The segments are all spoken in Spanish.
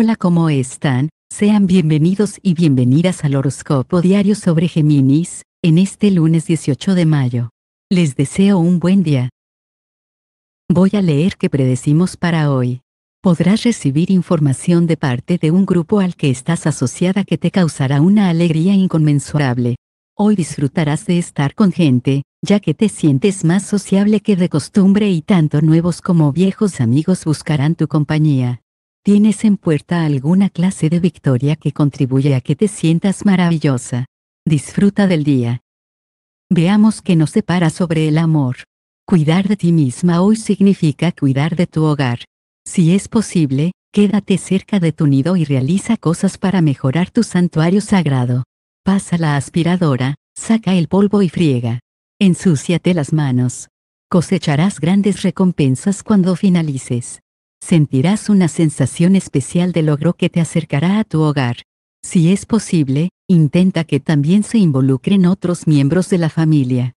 Hola, ¿cómo están? Sean bienvenidos y bienvenidas al horóscopo diario sobre Geminis, en este lunes 18 de mayo. Les deseo un buen día. Voy a leer qué predecimos para hoy. Podrás recibir información de parte de un grupo al que estás asociada que te causará una alegría inconmensurable. Hoy disfrutarás de estar con gente, ya que te sientes más sociable que de costumbre y tanto nuevos como viejos amigos buscarán tu compañía tienes en puerta alguna clase de victoria que contribuye a que te sientas maravillosa. Disfruta del día. Veamos que nos separa sobre el amor. Cuidar de ti misma hoy significa cuidar de tu hogar. Si es posible, quédate cerca de tu nido y realiza cosas para mejorar tu santuario sagrado. Pasa la aspiradora, saca el polvo y friega. Ensúciate las manos. Cosecharás grandes recompensas cuando finalices sentirás una sensación especial de logro que te acercará a tu hogar. Si es posible, intenta que también se involucren otros miembros de la familia.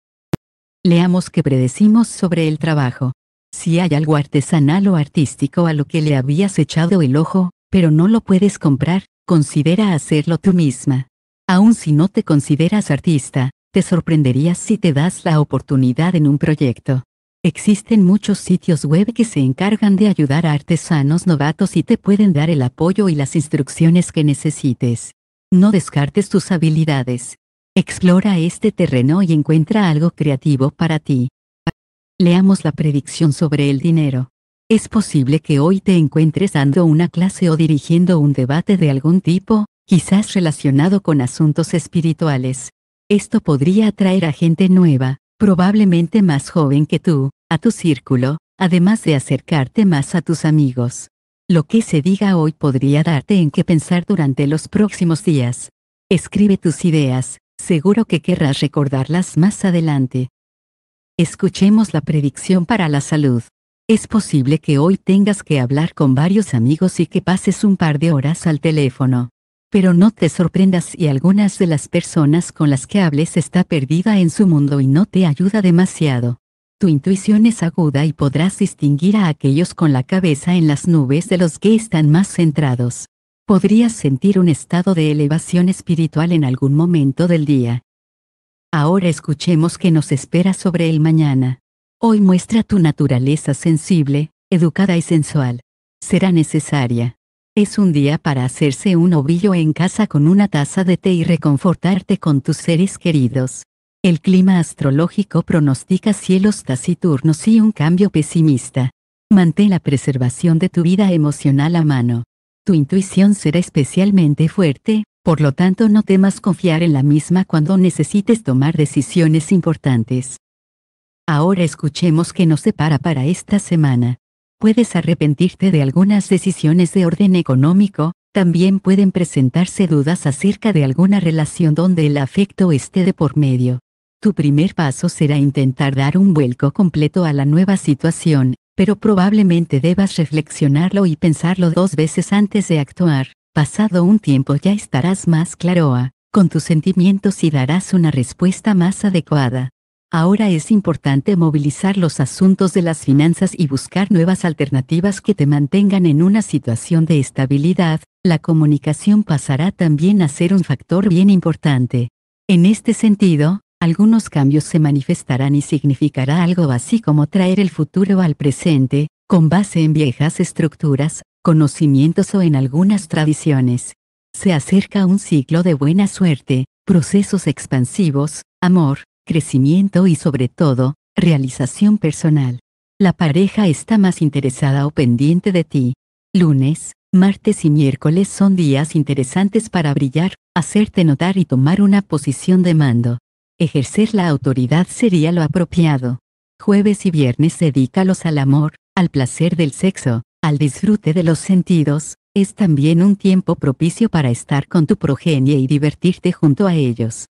Leamos que predecimos sobre el trabajo. Si hay algo artesanal o artístico a lo que le habías echado el ojo, pero no lo puedes comprar, considera hacerlo tú misma. Aun si no te consideras artista, te sorprenderías si te das la oportunidad en un proyecto. Existen muchos sitios web que se encargan de ayudar a artesanos novatos y te pueden dar el apoyo y las instrucciones que necesites. No descartes tus habilidades. Explora este terreno y encuentra algo creativo para ti. Leamos la predicción sobre el dinero. Es posible que hoy te encuentres dando una clase o dirigiendo un debate de algún tipo, quizás relacionado con asuntos espirituales. Esto podría atraer a gente nueva, probablemente más joven que tú, a tu círculo, además de acercarte más a tus amigos. Lo que se diga hoy podría darte en qué pensar durante los próximos días. Escribe tus ideas, seguro que querrás recordarlas más adelante. Escuchemos la predicción para la salud. Es posible que hoy tengas que hablar con varios amigos y que pases un par de horas al teléfono. Pero no te sorprendas si algunas de las personas con las que hables está perdida en su mundo y no te ayuda demasiado. Tu intuición es aguda y podrás distinguir a aquellos con la cabeza en las nubes de los que están más centrados. Podrías sentir un estado de elevación espiritual en algún momento del día. Ahora escuchemos qué nos espera sobre el mañana. Hoy muestra tu naturaleza sensible, educada y sensual. Será necesaria. Es un día para hacerse un ovillo en casa con una taza de té y reconfortarte con tus seres queridos. El clima astrológico pronostica cielos taciturnos y un cambio pesimista. Mantén la preservación de tu vida emocional a mano. Tu intuición será especialmente fuerte, por lo tanto no temas confiar en la misma cuando necesites tomar decisiones importantes. Ahora escuchemos qué nos separa para esta semana puedes arrepentirte de algunas decisiones de orden económico, también pueden presentarse dudas acerca de alguna relación donde el afecto esté de por medio. Tu primer paso será intentar dar un vuelco completo a la nueva situación, pero probablemente debas reflexionarlo y pensarlo dos veces antes de actuar. Pasado un tiempo ya estarás más claro con tus sentimientos y darás una respuesta más adecuada. Ahora es importante movilizar los asuntos de las finanzas y buscar nuevas alternativas que te mantengan en una situación de estabilidad, la comunicación pasará también a ser un factor bien importante. En este sentido, algunos cambios se manifestarán y significará algo así como traer el futuro al presente, con base en viejas estructuras, conocimientos o en algunas tradiciones. Se acerca un ciclo de buena suerte, procesos expansivos, amor, crecimiento y sobre todo, realización personal. La pareja está más interesada o pendiente de ti. Lunes, martes y miércoles son días interesantes para brillar, hacerte notar y tomar una posición de mando. Ejercer la autoridad sería lo apropiado. Jueves y viernes dedícalos al amor, al placer del sexo, al disfrute de los sentidos, es también un tiempo propicio para estar con tu progenie y divertirte junto a ellos.